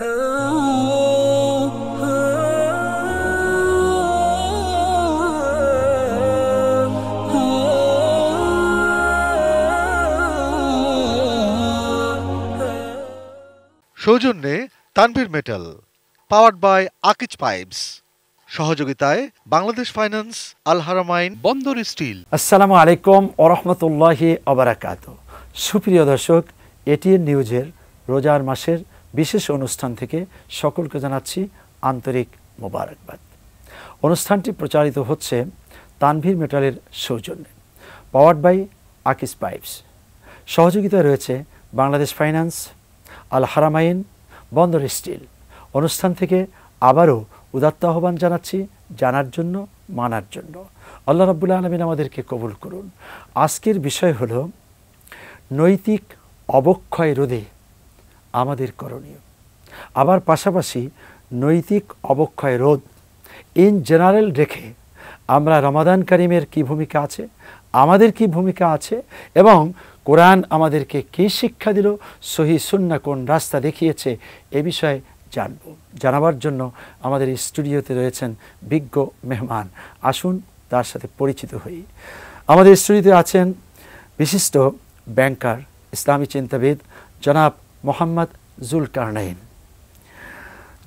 সৌজন্যে Tanvir metal powered by Akij pipes সহযোগিতায় Bangladesh finance আল হারামাইন বন্দর স্টিল আসসালামু আলাইকুম ওরহমতুল্লাহ অবরাকাত সুপ্রিয় দর্শক এটিএন নিউজের রোজার মাসের বিশেষ অনুষ্ঠান থেকে সকলকে জানাচ্ছি আন্তরিক মোবারকবাদ অনুষ্ঠানটি প্রচারিত হচ্ছে তানভীর মেটালের সৌজন্যে পাওয়ার্ড বাই আকিস পাইপস সহযোগিতা রয়েছে বাংলাদেশ ফাইন্যান্স আল হারামাইন বন্দর স্টিল অনুষ্ঠান থেকে আবারও উদাত্ত আহ্বান জানাচ্ছি জানার জন্য মানার জন্য আল্লাহ রব্বুল্লা আলমিন আমাদেরকে কবুল করুন আজকের বিষয় হল নৈতিক অবক্ষয় রোধে আমাদের করণীয় আবার পাশাপাশি নৈতিক অবক্ষয় রোধ ইন জেনারেল রেখে আমরা রমাদান কারিমের কি ভূমিকা আছে আমাদের কি ভূমিকা আছে এবং কোরআন আমাদেরকে কি শিক্ষা দিল সহি সুন্না কোন রাস্তা দেখিয়েছে এ বিষয়ে জানব জানাবার জন্য আমাদের স্টুডিওতে রয়েছেন বিজ্ঞ মেহমান আসুন তার সাথে পরিচিত হই আমাদের স্টুডিওতে আছেন বিশিষ্ট ব্যাংকার ইসলামী চিন্তাবিদ জনাব মোহাম্মদ জুলকারনাইন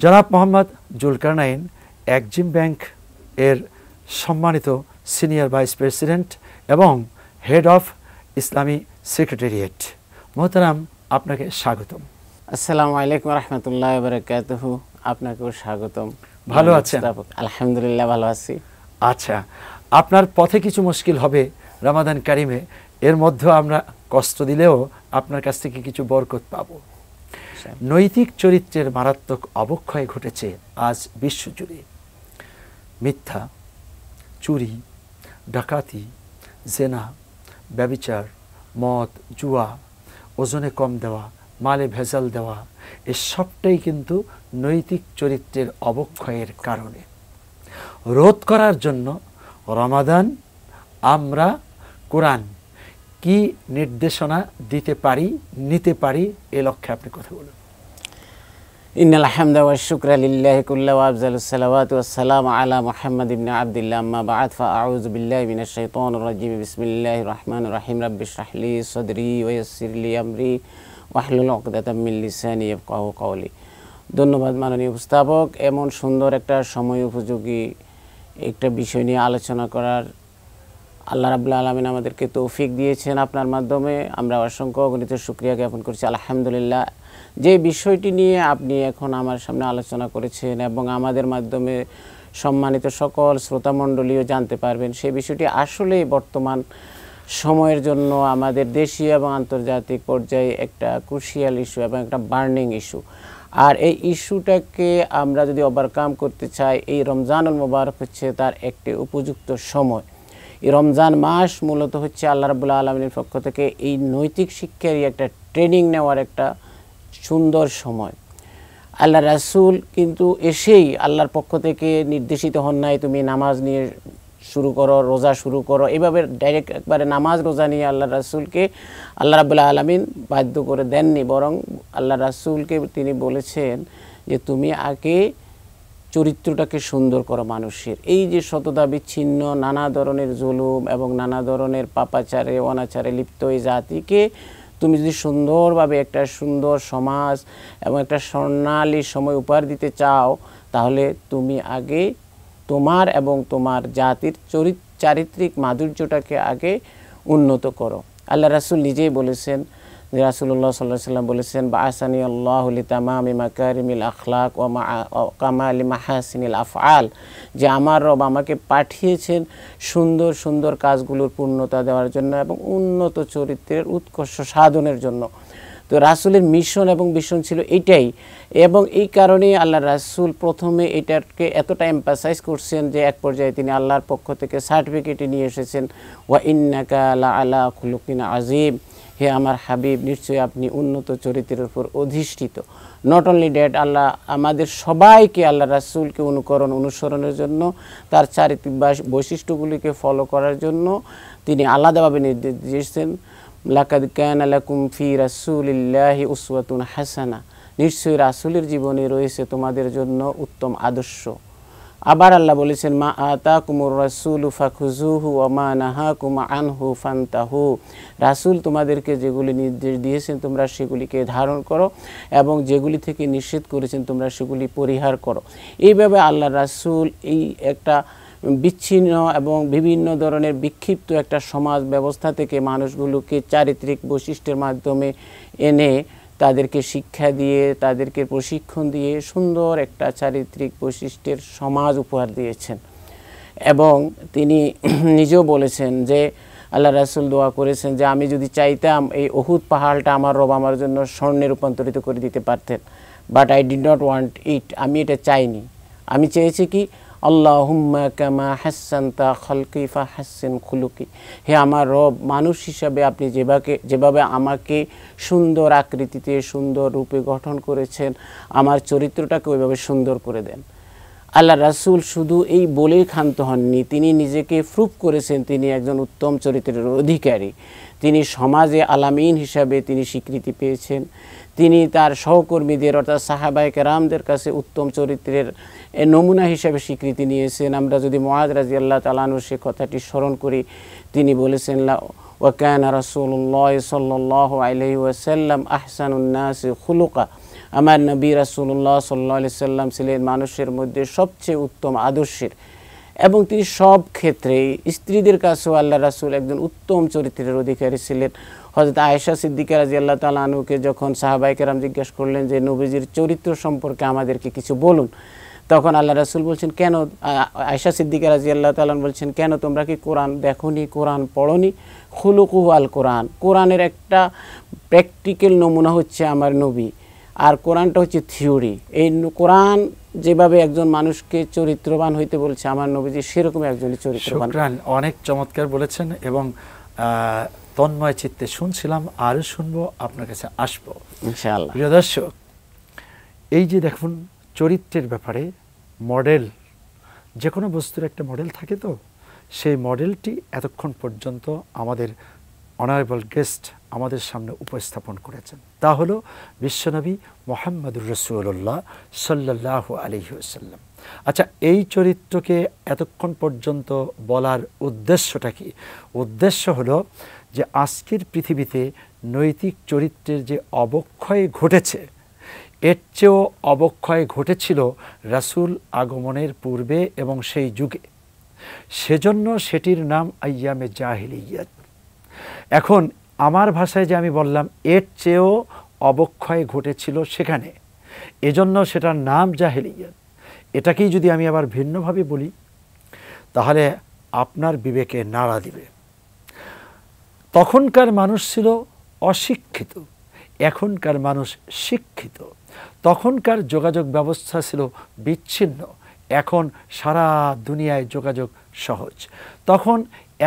জনাব মোহাম্মদ জুলকারনাইন একজিম ব্যাংক এর সম্মানিত সিনিয়র ভাইস প্রেসিডেন্ট এবং হেড অফ ইসলামী সেক্রেটারিয়েট মোহতারাম আপনাকে স্বাগতম আসসালামু আলাইকুম রহমতুল্লাহ বরকাতহ আপনাকেও স্বাগতম ভালো আছেন আলহামদুলিল্লাহ ভালো আছি আচ্ছা আপনার পথে কিছু মুশকিল হবে রামাদান কারিমে এর মধ্যেও আমরা কষ্ট দিলেও আপনার কাছ থেকে কিছু বরকত পাব আচ্ছা। নৈতিক চরিত্রের মারাত্মক অবক্ষয় ঘটেছে আজ বিশ্বজুড়ে মিথ্যা চুরি ডাকাতি জেনা ব্যবিচার মদ জুয়া ওজনে কম দেওয়া মালে ভেজাল দেওয়া এসবটাই কিন্তু নৈতিক চরিত্রের অবক্ষয়ের কারণে রোধ করার জন্য রমাদান আমরা কোরআন কি নির্দেশনা দিতে পারি নিতে পারি এ লক্ষ্যে আপনি কথা বলুন ইন আলহামদুলিল্লাহ শুকরা কুল্লা ওয়া আফজালুস সালাম আলা ইবনে আব্দুল্লাহ আম্মা বা'দ ফা আউযু বিল্লাহি মিনাশ শাইতানির রাজীম বিসমিল্লাহির রাহিম রাব্বি ইশরাহ সাদরি ওয়া ইয়াসসির আমরি ওয়াহলুল উকদাতাম মিন লিসানি ইয়াফকাহু ধন্যবাদ মাননীয় উপস্থাপক এমন সুন্দর একটা সময় উপযোগী একটা বিষয় নিয়ে আলোচনা করার আল্লাহ রাবুল্লা আলমিন আমাদেরকে তৌফিক দিয়েছেন আপনার মাধ্যমে আমরা অসংখ্য অগণিত সুক্রিয়া জ্ঞাপন করছি আলহামদুলিল্লাহ যে বিষয়টি নিয়ে আপনি এখন আমার সামনে আলোচনা করেছেন এবং আমাদের মাধ্যমে সম্মানিত সকল শ্রোতামণ্ডলীও জানতে পারবেন সেই বিষয়টি আসলেই বর্তমান সময়ের জন্য আমাদের দেশীয় এবং আন্তর্জাতিক পর্যায়ে একটা ক্রুশিয়াল ইস্যু এবং একটা বার্নিং ইস্যু আর এই ইস্যুটাকে আমরা যদি ওভারকাম করতে চাই এই রমজানুল মোবারক হচ্ছে তার একটি উপযুক্ত সময় এই রমজান মাস মূলত হচ্ছে আল্লাহ রাবুল্লাহ আলমিনের পক্ষ থেকে এই নৈতিক শিক্ষারই একটা ট্রেনিং নেওয়ার একটা সুন্দর সময় আল্লাহ রাসুল কিন্তু এসেই আল্লাহর পক্ষ থেকে নির্দেশিত হন নাই তুমি নামাজ নিয়ে শুরু করো রোজা শুরু করো এভাবে ডাইরেক্ট একবারে নামাজ রোজা নিয়ে আল্লাহ রাসুলকে আল্লাহ রাবুল্লা আলমিন বাধ্য করে দেননি বরং আল্লাহ রাসুলকে তিনি বলেছেন যে তুমি আগে চরিত্রটাকে সুন্দর করা মানুষের এই যে সততা বিচ্ছিন্ন নানা ধরনের জুলুম এবং নানা ধরনের পাপাচারে অনাচারে লিপ্ত এই জাতিকে তুমি যদি সুন্দরভাবে একটা সুন্দর সমাজ এবং একটা স্বর্ণালী সময় উপহার দিতে চাও তাহলে তুমি আগে তোমার এবং তোমার জাতির চরিত চারিত্রিক মাধুর্যটাকে আগে উন্নত করো আল্লাহ রাসুল নিজেই বলেছেন যে রাসুল্লাহ সাল্লাহ সাল্লাম বলেছেন বা আসানি আল্লাহলি তামামি মাকারিমিল আখলাক ও কামা আলী মাহাসিনিল আফআল যে আমার রব আমাকে পাঠিয়েছেন সুন্দর সুন্দর কাজগুলোর পূর্ণতা দেওয়ার জন্য এবং উন্নত চরিত্রের উৎকর্ষ সাধনের জন্য তো রাসুলের মিশন এবং মিশন ছিল এটাই এবং এই কারণেই আল্লাহ রাসুল প্রথমে এটাকে এতটা এম্পাসাইজ করছেন যে এক পর্যায়ে তিনি আল্লাহর পক্ষ থেকে সার্টিফিকেটে নিয়ে এসেছেন ওয়া ইন্নাকা আলা আলা খুলুকিন আজিম হে আমার হাবিব নিশ্চয়ই আপনি উন্নত চরিত্রের উপর অধিষ্ঠিত নট অনলি ড্যাট আল্লাহ আমাদের সবাইকে আল্লাহ রাসুলকে অনুকরণ অনুসরণের জন্য তার চারিত্রিক বৈশিষ্ট্যগুলিকে ফলো করার জন্য তিনি আলাদাভাবে নির্দেশ দিয়েছেন লাকাদ ক্যান আলা ফি রাসুলিল্লাহি উসওয়াতুন হাসানা নিশ্চয়ই রাসুলের জীবনে রয়েছে তোমাদের জন্য উত্তম আদর্শ আবার আল্লাহ বলেছেন মা আতা কুমুর রাসুল ফাখুজুহু অমা নাহা কুমা আনহু ফান্তাহু রাসুল তোমাদেরকে যেগুলি নির্দেশ দিয়েছেন তোমরা সেগুলিকে ধারণ করো এবং যেগুলি থেকে নিষেধ করেছেন তোমরা সেগুলি পরিহার করো এইভাবে আল্লাহ রাসুল এই একটা বিচ্ছিন্ন এবং বিভিন্ন ধরনের বিক্ষিপ্ত একটা সমাজ ব্যবস্থা থেকে মানুষগুলোকে চারিত্রিক বৈশিষ্ট্যের মাধ্যমে এনে তাদেরকে শিক্ষা দিয়ে তাদেরকে প্রশিক্ষণ দিয়ে সুন্দর একটা চারিত্রিক বৈশিষ্ট্যের সমাজ উপহার দিয়েছেন এবং তিনি নিজেও বলেছেন যে আল্লাহ রাসুল দোয়া করেছেন যে আমি যদি চাইতাম এই অহুত পাহাড়টা আমার রব আমার জন্য স্বর্ণে রূপান্তরিত করে দিতে পারতেন but I did not want it আমি এটা চাইনি আমি চেয়েছি কি আল্লাহুম্মা কামা তা খলকি ফা হাসিন খুলুকি হে আমার রব মানুষ হিসাবে আপনি যেভাবে যেভাবে আমাকে সুন্দর আকৃতিতে সুন্দর রূপে গঠন করেছেন আমার চরিত্রটাকে ওইভাবে সুন্দর করে দেন আল্লাহ রাসুল শুধু এই বলেই ক্ষান্ত হননি তিনি নিজেকে প্রুফ করেছেন তিনি একজন উত্তম চরিত্রের অধিকারী তিনি সমাজে আলামিন হিসাবে তিনি স্বীকৃতি পেয়েছেন তিনি তার সহকর্মীদের অর্থাৎ সাহাবায়ক রামদের কাছে উত্তম চরিত্রের নমুনা হিসাবে স্বীকৃতি নিয়েছেন আমরা যদি মহাজ রাজি আল্লাহ তালানুর সে কথাটি স্মরণ করি তিনি বলেছেন ওয়াকান রাসুল্লাহ সাল্লাহ আলহি ওয়াসাল্লাম আহসানুন্নাস খুলুকা আমার নবী রাসুল্লাহ সাল্লা সাল্লাম ছিলেন মানুষের মধ্যে সবচেয়ে উত্তম আদর্শের এবং তিনি সব ক্ষেত্রে স্ত্রীদের কাছেও আল্লাহ রাসুল একজন উত্তম চরিত্রের অধিকারী ছিলেন হজরত আয়েশা সিদ্দিকা রাজি আল্লাহ তালা আনুকে যখন সাহাবাইকেরাম জিজ্ঞাসা করলেন যে নবীজির চরিত্র সম্পর্কে আমাদেরকে কিছু বলুন তখন আল্লাহ রাসুল বলছেন কেন আয়েশা সিদ্দিকা রাজি আল্লাহ তালন বলছেন কেন তোমরা কি কোরআন দেখনি কোরআন পড়নি খুলুকুহ আল কোরআন কোরআনের একটা প্র্যাকটিক্যাল নমুনা হচ্ছে আমার নবী আর কোরআনটা হচ্ছে থিওরি এই কোরআন যেভাবে একজন মানুষকে চরিত্রবান হইতে বলছে আমার নবীজি সেরকম একজন চরিত্রবান অনেক চমৎকার বলেছেন এবং তন্ময় চিত্তে শুনছিলাম আরও শুনবো আপনার কাছে আসবো প্রিয় দর্শক এই যে দেখুন চরিত্রের ব্যাপারে মডেল যে কোনো বস্তুর একটা মডেল থাকে তো সেই মডেলটি এতক্ষণ পর্যন্ত আমাদের অনারেবল গেস্ট আমাদের সামনে উপস্থাপন করেছেন তা হলো বিশ্বনবী মোহাম্মদুর রসুল্লাহ সাল্লাহ আলহিউসাল্লাম আচ্ছা এই চরিত্রকে এতক্ষণ পর্যন্ত বলার উদ্দেশ্যটা কি উদ্দেশ্য হলো যে আজকের পৃথিবীতে নৈতিক চরিত্রের যে অবক্ষয় ঘটেছে এর চেয়েও অবক্ষয় ঘটেছিল রাসুল আগমনের পূর্বে এবং সেই যুগে সেজন্য সেটির নাম আয়ামে জাহিলিয়াত এখন আমার ভাষায় যে আমি বললাম এর চেয়েও অবক্ষয় ঘটেছিল সেখানে এজন্য সেটার নাম জাহেলিয়াত এটাকেই যদি আমি আবার ভিন্নভাবে বলি তাহলে আপনার বিবেকে নাড়া দিবে তখনকার মানুষ ছিল অশিক্ষিত এখনকার মানুষ শিক্ষিত তখনকার যোগাযোগ ব্যবস্থা ছিল বিচ্ছিন্ন এখন সারা দুনিয়ায় যোগাযোগ সহজ তখন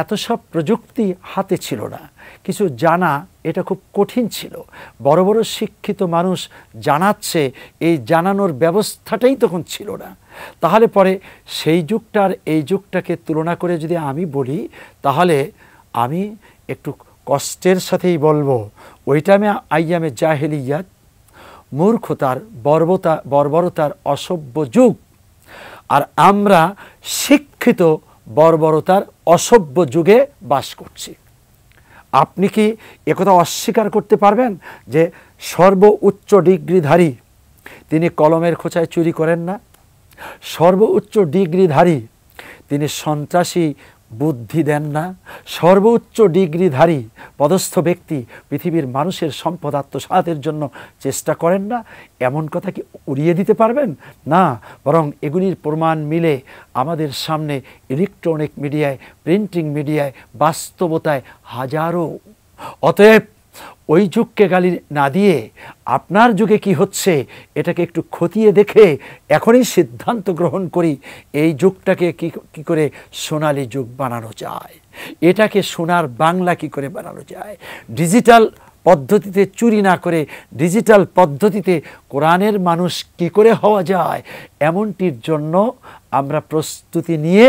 এত সব প্রযুক্তি হাতে ছিল না কিছু জানা এটা খুব কঠিন ছিল বড় বড় শিক্ষিত মানুষ জানাচ্ছে এই জানানোর ব্যবস্থাটাই তখন ছিল না তাহলে পরে সেই যুগটার এই যুগটাকে তুলনা করে যদি আমি বলি তাহলে আমি একটু কষ্টের সাথেই বলবো ওইটামে আইয়ামে জাহেলিয়াত মূর্খতার বর্বতা বর্বরতার অসভ্য যুগ আর আমরা শিক্ষিত বর্বরতার অসভ্য যুগে বাস করছি আপনি কি একথা অস্বীকার করতে পারবেন যে সর্ব উচ্চ ডিগ্রিধারী তিনি কলমের খোঁচায় চুরি করেন না সর্ব উচ্চ ডিগ্রিধারী তিনি সন্ত্রাসী বুদ্ধি দেন না সর্বোচ্চ ডিগ্রিধারী পদস্থ ব্যক্তি পৃথিবীর মানুষের সম্পদ আত্মসাতের জন্য চেষ্টা করেন না এমন কথা কি উড়িয়ে দিতে পারবেন না বরং এগুলির প্রমাণ মিলে আমাদের সামনে ইলেকট্রনিক মিডিয়ায় প্রিন্টিং মিডিয়ায় বাস্তবতায় হাজারো অতএব ওই যুগকে গালি না দিয়ে আপনার যুগে কি হচ্ছে এটাকে একটু খতিয়ে দেখে এখনই সিদ্ধান্ত গ্রহণ করি এই যুগটাকে কি কী করে সোনালি যুগ বানানো যায় এটাকে সোনার বাংলা কি করে বানানো যায় ডিজিটাল পদ্ধতিতে চুরি না করে ডিজিটাল পদ্ধতিতে কোরআনের মানুষ কি করে হওয়া যায় এমনটির জন্য আমরা প্রস্তুতি নিয়ে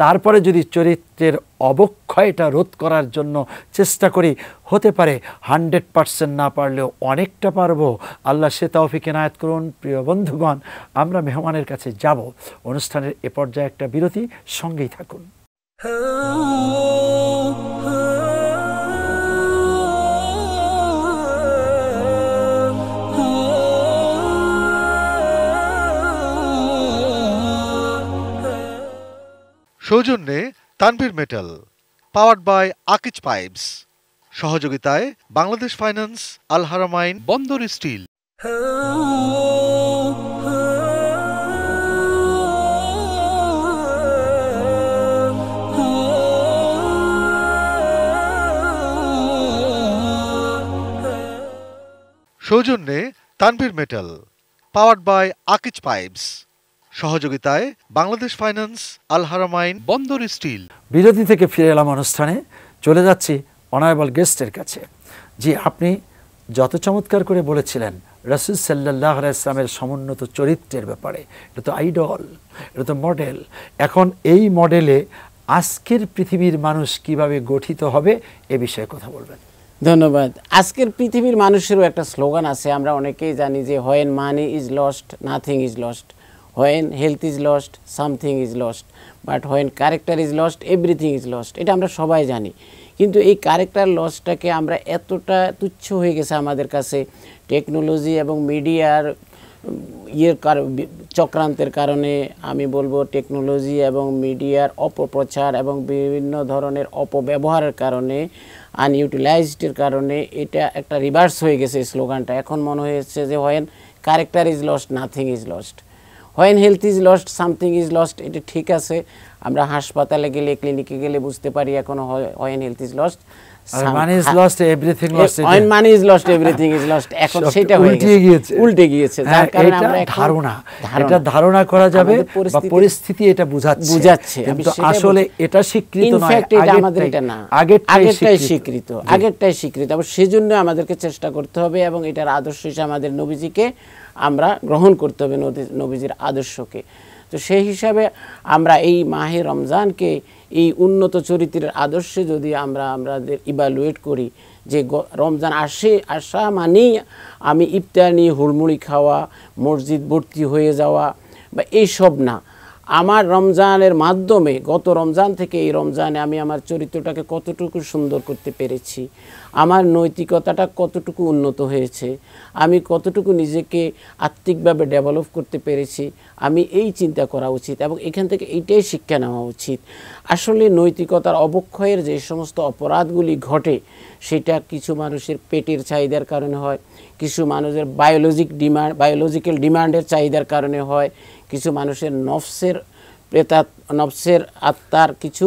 তারপরে যদি চরিত্রের অবক্ষয়টা রোধ করার জন্য চেষ্টা করি হতে পারে হান্ড্রেড পারসেন্ট না পারলেও অনেকটা পারবো আল্লাহ সে তাওফিকে নায়াত করুন প্রিয় বন্ধুগণ আমরা মেহমানের কাছে যাব অনুষ্ঠানের এ পর্যায়ে একটা বিরতি সঙ্গেই থাকুন সৌজন্যে Tanvir metal powered by Akij pipes সহযোগিতায় বাংলাদেশ ফাইন্যান্স আলহারামাইন বন্দর স্টিল সৌজন্যে Tanvir metal powered by Akij pipes সহযোগিতায় বাংলাদেশ ফাইন্যান্স আলহারামাইন বন্দর স্টিল বিরতি থেকে ফিরে এলাম অনুষ্ঠানে চলে যাচ্ছি অনারেবল গেস্টের কাছে জি আপনি যত চমৎকার করে বলেছিলেন রসুল সাল্লাহ ইসলামের সমুন্নত চরিত্রের ব্যাপারে এটা তো আইডল এটা তো মডেল এখন এই মডেলে আজকের পৃথিবীর মানুষ কিভাবে গঠিত হবে এ বিষয়ে কথা বলবেন ধন্যবাদ আজকের পৃথিবীর মানুষেরও একটা স্লোগান আছে আমরা অনেকেই জানি যে when money is lost nothing is lost when health is lost something is lost but when character is lost everything is lost এটা আমরা সবাই জানি কিন্তু এই ক্যারেক্টার লসটাকে আমরা এতটা তুচ্ছ হয়ে গেছে আমাদের কাছে টেকনোলজি এবং মিডিয়ার ইয়ের চক্রান্তের কারণে আমি বলবো টেকনোলজি এবং মিডিয়ার অপপ্রচার এবং বিভিন্ন ধরনের অপব্যবহারের কারণে আনইউটিলাইজডের কারণে এটা একটা রিভার্স হয়ে গেছে স্লোগানটা এখন মনে হয়েছে যে when character is lost nothing is lost when health is lost something is lost It is ঠিক আমরা হাসপাতালে গেলে ক্লিনিকে গেলে বুঝতে পারি এখন অয়েন হেলথ ইজ লস্ট এটা এটা স্বীকৃত আগেরটাই স্বীকৃত সেজন্য আমাদেরকে চেষ্টা করতে হবে এবং এটার আদর্শ হিসেবে আমাদের নবীজিকে আমরা গ্রহণ করতে হবে নবীজির আদর্শকে তো সেই হিসাবে আমরা এই মাহে রমজানকে এই উন্নত চরিত্রের আদর্শে যদি আমরা আমাদের ইভালুয়েট করি যে রমজান আসে আসা মানেই আমি ইফতানি নিয়ে হুড়মুড়ি খাওয়া মসজিদ ভর্তি হয়ে যাওয়া বা এইসব না আমার রমজানের মাধ্যমে গত রমজান থেকে এই রমজানে আমি আমার চরিত্রটাকে কতটুকু সুন্দর করতে পেরেছি আমার নৈতিকতাটা কতটুকু উন্নত হয়েছে আমি কতটুকু নিজেকে আত্মিকভাবে ডেভেলপ করতে পেরেছি আমি এই চিন্তা করা উচিত এবং এখান থেকে এইটাই শিক্ষা নেওয়া উচিত আসলে নৈতিকতার অবক্ষয়ের যে সমস্ত অপরাধগুলি ঘটে সেটা কিছু মানুষের পেটের চাহিদার কারণে হয় কিছু মানুষের বায়োলজিক ডিমান্ড বায়োলজিক্যাল ডিমান্ডের চাহিদার কারণে হয় কিছু মানুষের নফসের প্রেতাত নফসের আত্মার কিছু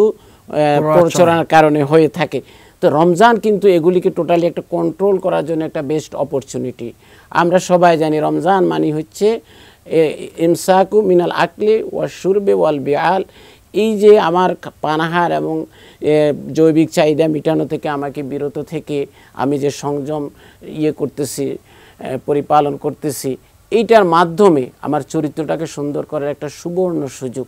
প্রচরণের কারণে হয়ে থাকে তো রমজান কিন্তু এগুলিকে টোটালি একটা কন্ট্রোল করার জন্য একটা বেস্ট অপরচুনিটি আমরা সবাই জানি রমজান মানে হচ্ছে ইমসাকু মিনাল আকলে ওয়া সুরবে ওয়াল বিআল এই যে আমার পানাহার এবং জৈবিক চাহিদা মেটানো থেকে আমাকে বিরত থেকে আমি যে সংযম ইয়ে করতেছি পরিপালন করতেছি এইটার মাধ্যমে আমার চরিত্রটাকে সুন্দর করার একটা সুবর্ণ সুযোগ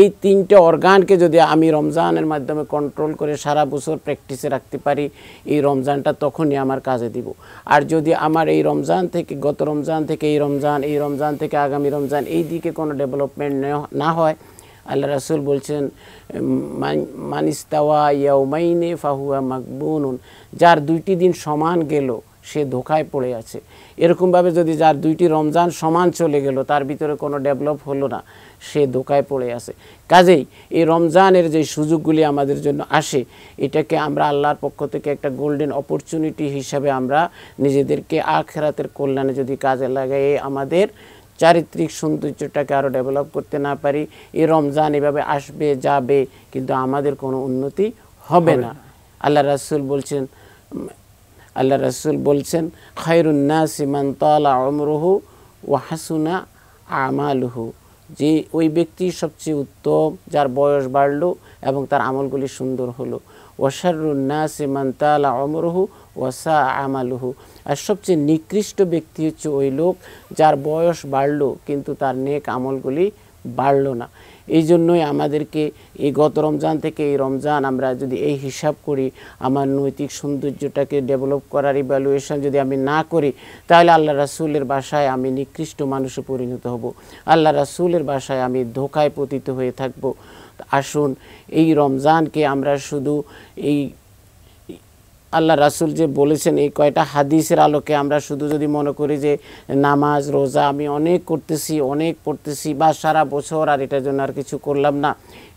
এই তিনটে অর্গানকে যদি আমি রমজানের মাধ্যমে কন্ট্রোল করে সারা বছর প্র্যাকটিসে রাখতে পারি এই রমজানটা তখনই আমার কাজে দিব আর যদি আমার এই রমজান থেকে গত রমজান থেকে এই রমজান এই রমজান থেকে আগামী রমজান এই দিকে কোনো ডেভেলপমেন্ট না হয় আল্লাহ রাসুল বলছেন মানিস্তাওয়া মাইনে ফাহুয়া মাকবুন যার দুইটি দিন সমান গেল সে ধোকায় পড়ে আছে এরকমভাবে যদি যার দুইটি রমজান সমান চলে গেল তার ভিতরে কোনো ডেভেলপ হলো না সে দোকায় পড়ে আছে কাজেই এই রমজানের যে সুযোগগুলি আমাদের জন্য আসে এটাকে আমরা আল্লাহর পক্ষ থেকে একটা গোল্ডেন অপরচুনিটি হিসাবে আমরা নিজেদেরকে আখেরাতের কল্যাণে যদি কাজে লাগাই আমাদের চারিত্রিক সৌন্দর্যটাকে আরও ডেভেলপ করতে না পারি এই রমজান এভাবে আসবে যাবে কিন্তু আমাদের কোনো উন্নতি হবে না আল্লাহ রাসুল বলছেন আল্লাহ রসুল বলছেন খায়রুন্না সিমান তালা অমরহু ও হাসুনা আমালহু যে ওই ব্যক্তি সবচেয়ে উত্তম যার বয়স বাড়লো এবং তার আমলগুলি সুন্দর হলো ওয়াশারুন্না সিমান তালা অমরহু ওয়াসা আমালহু আর সবচেয়ে নিকৃষ্ট ব্যক্তি হচ্ছে ওই লোক যার বয়স বাড়লো কিন্তু তার নেক আমলগুলি বাড়ল না এই জন্যই আমাদেরকে এই গত রমজান থেকে এই রমজান আমরা যদি এই হিসাব করি আমার নৈতিক সৌন্দর্যটাকে ডেভেলপ করার ইভ্যালুয়েশন যদি আমি না করি তাহলে আল্লাহ রাসুলের বাসায় আমি নিকৃষ্ট মানুষে পরিণত হব আল্লাহ রাসুলের বাসায় আমি ধোকায় পতিত হয়ে থাকব আসুন এই রমজানকে আমরা শুধু এই আল্লাহ রাসুল যে বলেছেন এই কয়টা হাদিসের আলোকে আমরা শুধু যদি মনে করি যে নামাজ রোজা আমি অনেক করতেছি অনেক পড়তেছি বা সারা বছর আর এটার জন্য আর কিছু করলাম না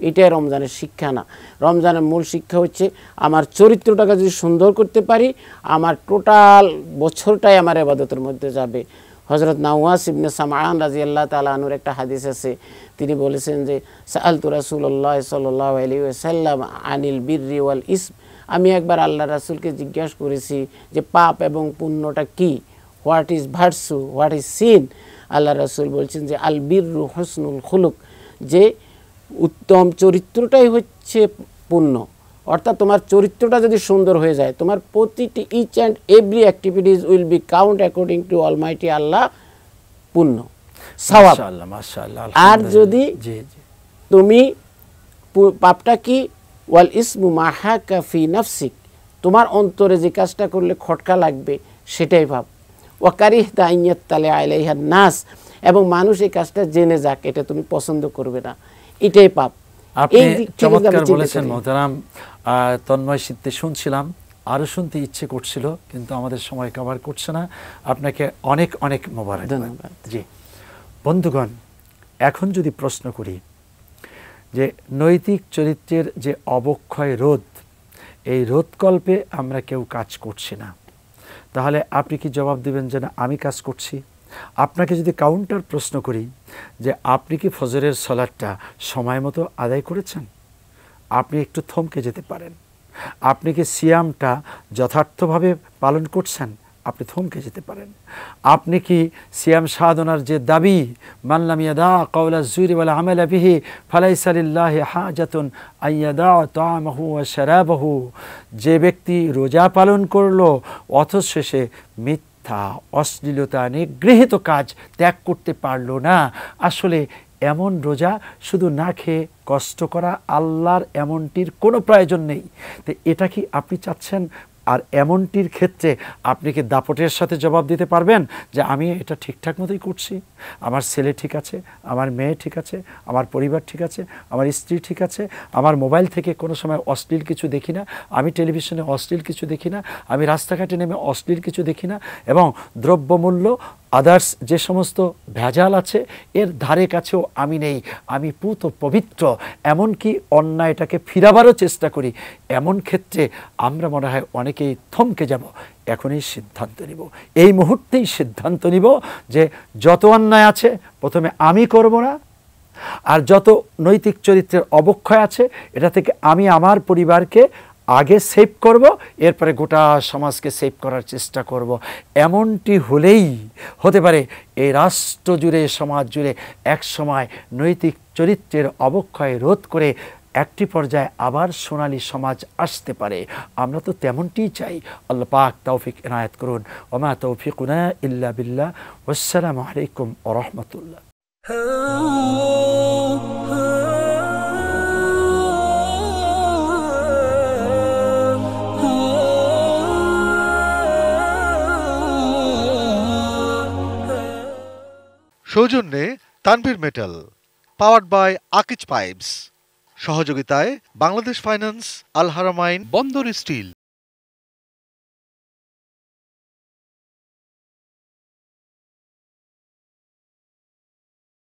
এটাই রমজানের শিক্ষা না রমজানের মূল শিক্ষা হচ্ছে আমার চরিত্রটাকে যদি সুন্দর করতে পারি আমার টোটাল বছরটাই আমার আবাদতের মধ্যে যাবে হজরত নাওয়া সিবনে সামান রাজি আল্লাহ তালা আনুর একটা হাদিস আছে তিনি বলেছেন যে সাল তুরাসুল্লাহ রাসুল্লাহ সাল্লাহ আলী সাল্লাম আনিল বীর ইসম আমি একবার আল্লাহ রাসুলকে জিজ্ঞাসা করেছি যে পাপ এবং পুণ্যটা কি what is virtue what is sin আল্লাহ রাসুল বলছেন যে আলবির হসনুল খুলুক যে উত্তম চরিত্রটাই হচ্ছে পুণ্য অর্থাৎ তোমার চরিত্রটা যদি সুন্দর হয়ে যায় তোমার প্রতিটি each and every activities will be count according to almighty আল্লাহ পুণ্য সওয়াব আর যদি তুমি পাপটা কি ওয়াল ইসমু মাহাকা ফি নাফসিক তোমার অন্তরে যে কাজটা করলে খটকা লাগবে সেটাই ভাব ওয়াকারিহ দাইয়াত তালে আলাইহান নাস এবং মানুষ এই কাজটা জেনে যাক এটা তুমি পছন্দ করবে না এটাই পাপ আপনি চমৎকার বলেছেন মোহতারাম তন্ময় সিদ্ধে শুনছিলাম আরও শুনতে ইচ্ছে করছিল কিন্তু আমাদের সময় কভার করছে না আপনাকে অনেক অনেক মোবারক ধন্যবাদ জি বন্ধুগণ এখন যদি প্রশ্ন করি যে নৈতিক চরিত্রের যে অবক্ষয় রোধ এই রোধকল্পে আমরা কেউ কাজ করছি না তাহলে আপনি কি জবাব দেবেন যে না আমি কাজ করছি আপনাকে যদি কাউন্টার প্রশ্ন করি যে আপনি কি ফজরের সলাটটা সময় মতো আদায় করেছেন আপনি একটু থমকে যেতে পারেন আপনি কি সিয়ামটা যথার্থভাবে পালন করছেন আপনি থমকে যেতে পারেন আপনি কি সিয়াম সাধনার যে দাবি মানলাম কওলা আমেলা যে ব্যক্তি রোজা পালন করলো অথচ সে মিথ্যা অশ্লীলতা নিগৃহীত কাজ ত্যাগ করতে পারল না আসলে এমন রোজা শুধু না খেয়ে কষ্ট করা আল্লাহর এমনটির কোনো প্রয়োজন নেই তো এটা কি আপনি চাচ্ছেন আর এমনটির ক্ষেত্রে আপনি কি দাপটের সাথে জবাব দিতে পারবেন যে আমি এটা ঠিকঠাক মতোই করছি আমার ছেলে ঠিক আছে আমার মেয়ে ঠিক আছে আমার পরিবার ঠিক আছে আমার স্ত্রী ঠিক আছে আমার মোবাইল থেকে কোনো সময় অশ্লীল কিছু দেখি না আমি টেলিভিশনে অশ্লীল কিছু দেখি না আমি রাস্তাঘাটে নেমে অশ্লীল কিছু দেখি না এবং দ্রব্যমূল্য আদার্স যে সমস্ত ভেজাল আছে এর ধারে কাছেও আমি নেই আমি পুত পবিত্র এমনকি অন্যায়টাকে ফিরাবারও চেষ্টা করি এমন ক্ষেত্রে আমরা মনে হয় অনেকেই থমকে যাব এখনই সিদ্ধান্ত নিব এই মুহূর্তেই সিদ্ধান্ত নিব যে যত অন্যায় আছে প্রথমে আমি করব না আর যত নৈতিক চরিত্রের অবক্ষয় আছে এটা থেকে আমি আমার পরিবারকে আগে সেভ করব এরপরে গোটা সমাজকে সেভ করার চেষ্টা করব। এমনটি হলেই হতে পারে এই রাষ্ট্র জুড়ে সমাজ জুড়ে এক সময় নৈতিক চরিত্রের অবক্ষয় রোধ করে একটি পর্যায়ে আবার সোনালী সমাজ আসতে পারে আমরা তো তেমনটিই চাই আল্লাহ পাক তৌফিক এনায়ত করুন ওমা তৌফিকুনা ইল্লা বিল্লাহ আসসালামু আলাইকুম ও রহমতুল্লাহ হ্যাঁ, সৌজন্যে Tanvir metal powered by Akij pipes সহযোগিতায় বাংলাদেশ ফাইন্যান্স আলহারামাইন বন্দর স্টিল